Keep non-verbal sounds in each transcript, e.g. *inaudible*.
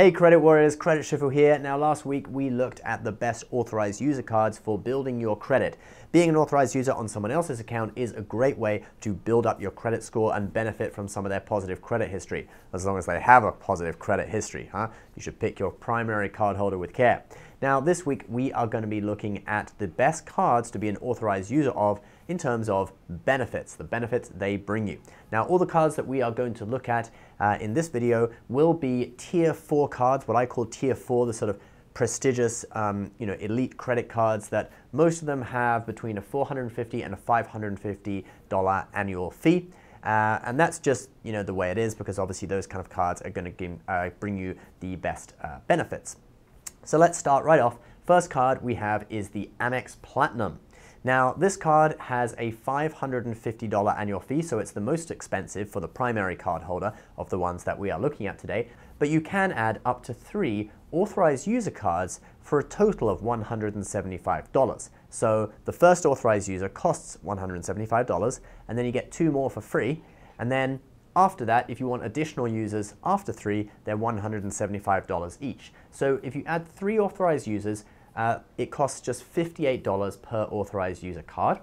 Hey Credit Warriors, Credit Shifu here. Now last week we looked at the best authorized user cards for building your credit. Being an authorized user on someone else's account is a great way to build up your credit score and benefit from some of their positive credit history, as long as they have a positive credit history, huh? You should pick your primary card holder with care. Now this week we are going to be looking at the best cards to be an authorized user of in terms of benefits, the benefits they bring you. Now all the cards that we are going to look at uh, in this video will be tier 4 cards, what I call tier 4, the sort of prestigious, um, you know, elite credit cards that most of them have between a 450 dollars and a 550 dollar annual fee. Uh, and that's just you know the way it is because obviously those kind of cards are going to uh, bring you the best uh, benefits. So let's start right off. First card we have is the Amex Platinum. Now, this card has a $550 annual fee, so it's the most expensive for the primary card holder of the ones that we are looking at today, but you can add up to three authorized user cards for a total of $175. So the first authorized user costs $175, and then you get two more for free, and then after that, if you want additional users after three, they're $175 each. So if you add three authorized users, uh, it costs just $58 per authorized user card.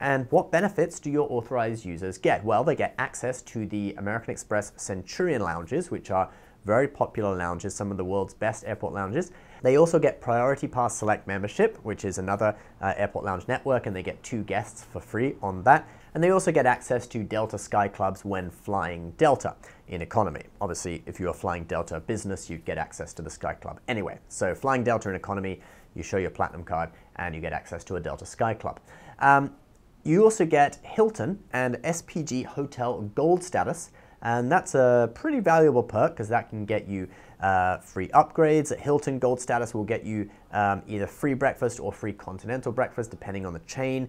And what benefits do your authorized users get? Well, they get access to the American Express Centurion lounges, which are very popular lounges, some of the world's best airport lounges. They also get Priority Pass Select membership, which is another uh, airport lounge network, and they get two guests for free on that and they also get access to Delta Sky Clubs when flying Delta in economy. Obviously, if you are flying Delta business, you'd get access to the Sky Club anyway. So flying Delta in economy, you show your Platinum card and you get access to a Delta Sky Club. Um, you also get Hilton and SPG Hotel Gold status, and that's a pretty valuable perk because that can get you uh, free upgrades. Hilton Gold status will get you um, either free breakfast or free continental breakfast, depending on the chain.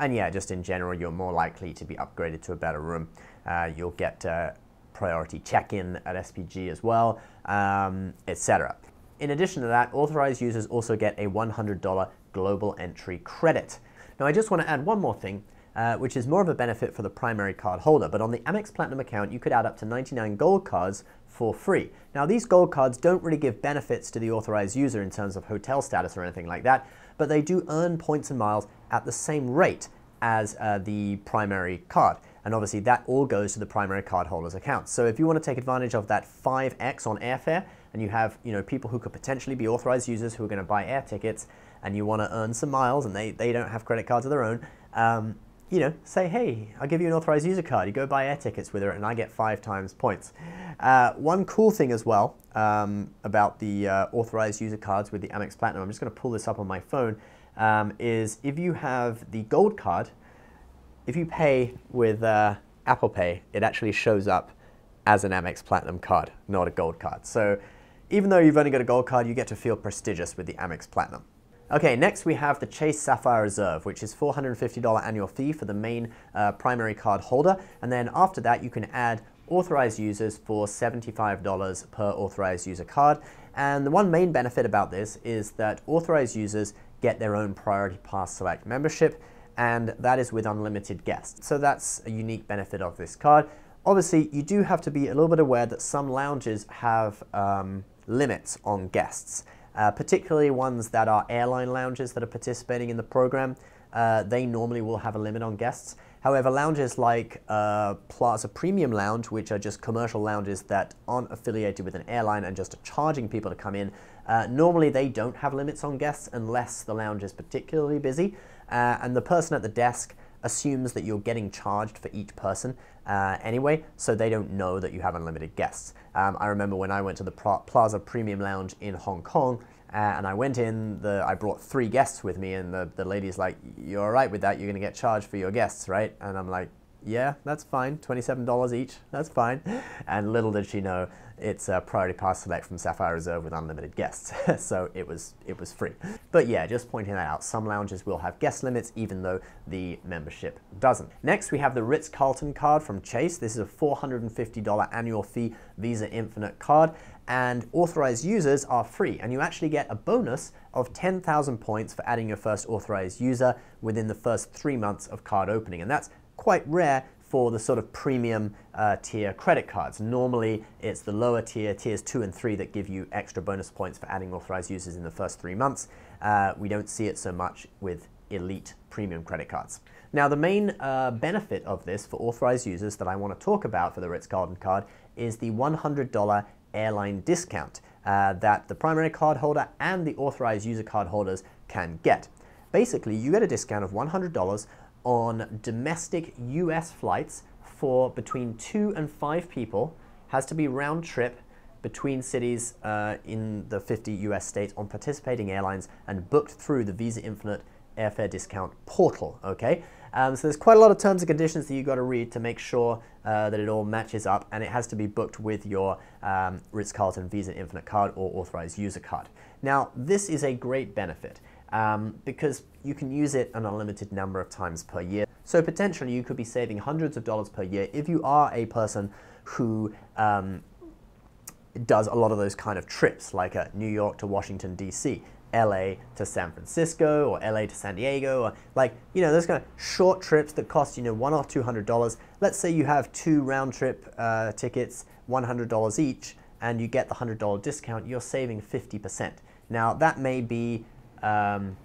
And yeah, just in general, you're more likely to be upgraded to a better room. Uh, you'll get uh, priority check-in at SPG as well, um, etc. In addition to that, authorized users also get a $100 global entry credit. Now I just want to add one more thing. Uh, which is more of a benefit for the primary card holder. But on the Amex Platinum account, you could add up to 99 gold cards for free. Now, these gold cards don't really give benefits to the authorized user in terms of hotel status or anything like that, but they do earn points and miles at the same rate as uh, the primary card. And obviously that all goes to the primary card holder's account. So if you want to take advantage of that 5x on airfare and you have you know people who could potentially be authorized users who are going to buy air tickets and you want to earn some miles and they, they don't have credit cards of their own, um, you know, say, hey, I'll give you an authorized user card. You go buy air tickets with it, and I get five times points. Uh, one cool thing as well um, about the uh, authorized user cards with the Amex Platinum, I'm just going to pull this up on my phone, um, is if you have the gold card, if you pay with uh, Apple Pay, it actually shows up as an Amex Platinum card, not a gold card. So even though you've only got a gold card, you get to feel prestigious with the Amex Platinum. Okay, next we have the Chase Sapphire Reserve, which is $450 annual fee for the main uh, primary card holder. And then after that, you can add authorized users for $75 per authorized user card. And the one main benefit about this is that authorized users get their own priority pass select membership, and that is with unlimited guests. So that's a unique benefit of this card. Obviously, you do have to be a little bit aware that some lounges have um, limits on guests uh, particularly ones that are airline lounges that are participating in the program. Uh, they normally will have a limit on guests. However, lounges like uh, Plaza Premium Lounge, which are just commercial lounges that aren't affiliated with an airline and just are charging people to come in, uh, normally they don't have limits on guests unless the lounge is particularly busy. Uh, and the person at the desk assumes that you're getting charged for each person uh, anyway, so they don't know that you have unlimited guests. Um, I remember when I went to the Plaza Premium Lounge in Hong Kong, uh, and I went in, the, I brought three guests with me, and the, the lady's like, you're all right with that, you're gonna get charged for your guests, right? And I'm like, yeah, that's fine, $27 each, that's fine. *laughs* And little did she know, it's a priority pass select from Sapphire Reserve with unlimited guests, *laughs* so it was, it was free. But yeah, just pointing that out, some lounges will have guest limits even though the membership doesn't. Next, we have the Ritz-Carlton card from Chase. This is a $450 annual fee Visa Infinite card, and authorized users are free, and you actually get a bonus of 10,000 points for adding your first authorized user within the first three months of card opening, and that's quite rare for the sort of premium uh, tier credit cards. Normally, it's the lower tier, tiers two and three, that give you extra bonus points for adding authorized users in the first three months. Uh, we don't see it so much with elite premium credit cards. Now, the main uh, benefit of this for authorized users that I want to talk about for the Ritz Carlton card is the $100 airline discount uh, that the primary card holder and the authorized user card holders can get. Basically, you get a discount of $100 on domestic US flights for between two and five people has to be round trip between cities uh, in the 50 US states on participating airlines and booked through the Visa Infinite airfare discount portal, okay? Um, so there's quite a lot of terms and conditions that you've got to read to make sure uh, that it all matches up and it has to be booked with your um, Ritz-Carlton Visa Infinite card or authorized user card. Now, this is a great benefit um, because you can use it an unlimited number of times per year. So potentially you could be saving hundreds of dollars per year if you are a person who um, does a lot of those kind of trips, like uh, New York to Washington, D.C., LA to San Francisco, or LA to San Diego, or like, you know, those kind of short trips that cost, you know, one or two hundred dollars. Let's say you have two round trip uh, tickets, $100 each, and you get the $100 discount, you're saving 50%. Now, that may be um,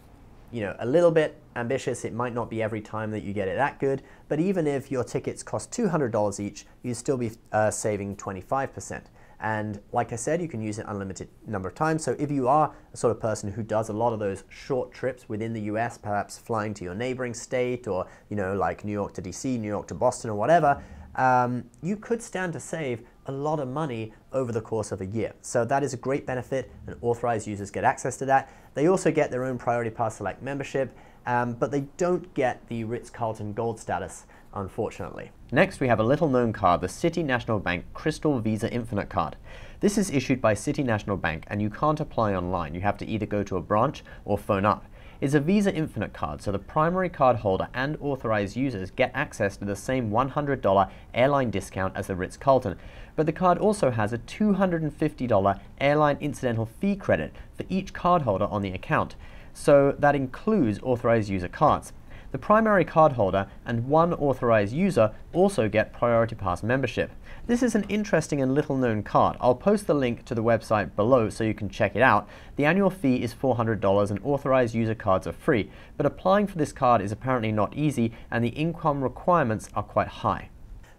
you know, a little bit ambitious. It might not be every time that you get it that good, but even if your tickets cost $200 each, you'd still be uh, saving 25%. And like I said, you can use it unlimited number of times. So if you are a sort of person who does a lot of those short trips within the US, perhaps flying to your neighboring state or, you know, like New York to DC, New York to Boston or whatever, um, you could stand to save a lot of money over the course of a year. So that is a great benefit and authorized users get access to that. They also get their own Priority Pass Select membership, um, but they don't get the Ritz-Carlton Gold status, unfortunately. Next, we have a little-known card, the City National Bank Crystal Visa Infinite Card. This is issued by City National Bank, and you can't apply online. You have to either go to a branch or phone up is a Visa Infinite card, so the primary card holder and authorized users get access to the same $100 airline discount as the Ritz-Carlton. But the card also has a $250 airline incidental fee credit for each cardholder on the account, so that includes authorized user cards. The primary cardholder and one authorized user also get Priority Pass membership. This is an interesting and little known card. I'll post the link to the website below so you can check it out. The annual fee is $400 and authorized user cards are free, but applying for this card is apparently not easy and the income requirements are quite high.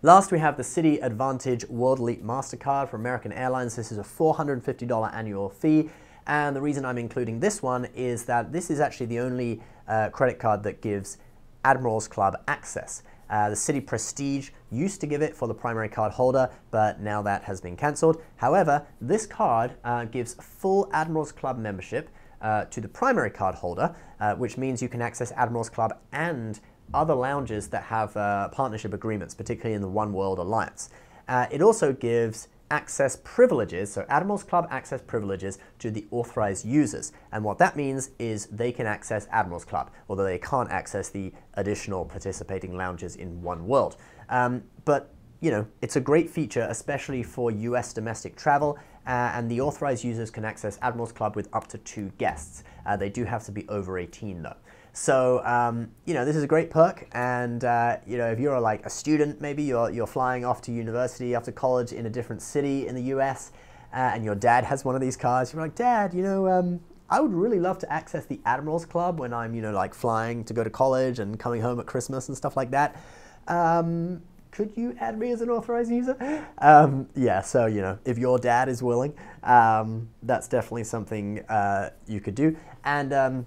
Last, we have the City Advantage World Elite MasterCard for American Airlines. This is a $450 annual fee. And the reason I'm including this one is that this is actually the only uh, credit card that gives Admirals Club access. Uh, the City Prestige used to give it for the primary card holder, but now that has been cancelled. However, this card uh, gives full Admirals Club membership uh, to the primary card holder, uh, which means you can access Admirals Club and other lounges that have uh, partnership agreements, particularly in the One World Alliance. Uh, it also gives access privileges, so Admirals Club access privileges to the authorized users. And what that means is they can access Admirals Club, although they can't access the additional participating lounges in One World. Um, but you know, it's a great feature, especially for US domestic travel uh, and the authorized users can access Admirals Club with up to two guests. Uh, they do have to be over 18 though. So, um, you know, this is a great perk, and, uh, you know, if you're like a student, maybe you're, you're flying off to university after college in a different city in the US, uh, and your dad has one of these cards, you're like, Dad, you know, um, I would really love to access the Admirals Club when I'm, you know, like flying to go to college and coming home at Christmas and stuff like that. Um, could you add me as an authorized user? Um, yeah, so you know, if your dad is willing, um, that's definitely something uh, you could do. And um,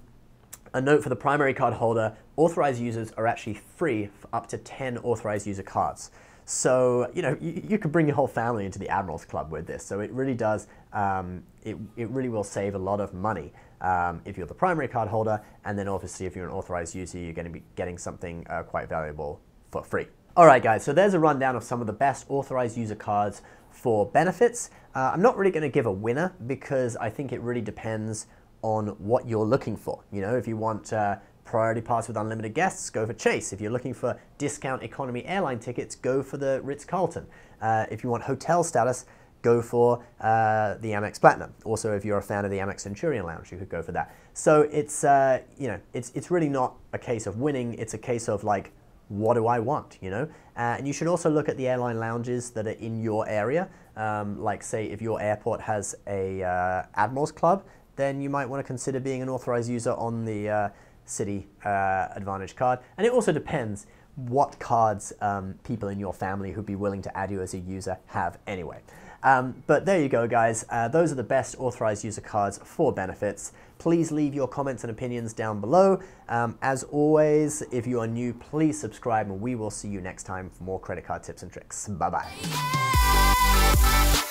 a note for the primary card holder, authorized users are actually free for up to 10 authorized user cards. So, you know, you, you could bring your whole family into the Admirals Club with this. So it really does, um, it, it really will save a lot of money. Um, if you're the primary card holder, and then obviously if you're an authorized user, you're going to be getting something uh, quite valuable for free. Alright guys, so there's a rundown of some of the best authorized user cards for benefits. Uh, I'm not really going to give a winner because I think it really depends on what you're looking for. You know, if you want uh, priority pass with unlimited guests, go for Chase. If you're looking for discount economy airline tickets, go for the Ritz-Carlton. Uh, if you want hotel status, go for uh, the Amex Platinum. Also, if you're a fan of the Amex Centurion Lounge, you could go for that. So it's, uh, you know, it's, it's really not a case of winning. It's a case of like, what do I want, you know? Uh, and you should also look at the airline lounges that are in your area. Um, like say if your airport has a uh, Admirals Club, then you might want to consider being an authorized user on the uh, City uh, Advantage card. And it also depends what cards um, people in your family who'd be willing to add you as a user have anyway. Um, but there you go, guys. Uh, those are the best authorized user cards for benefits. Please leave your comments and opinions down below. Um, as always, if you are new, please subscribe and we will see you next time for more credit card tips and tricks. Bye-bye.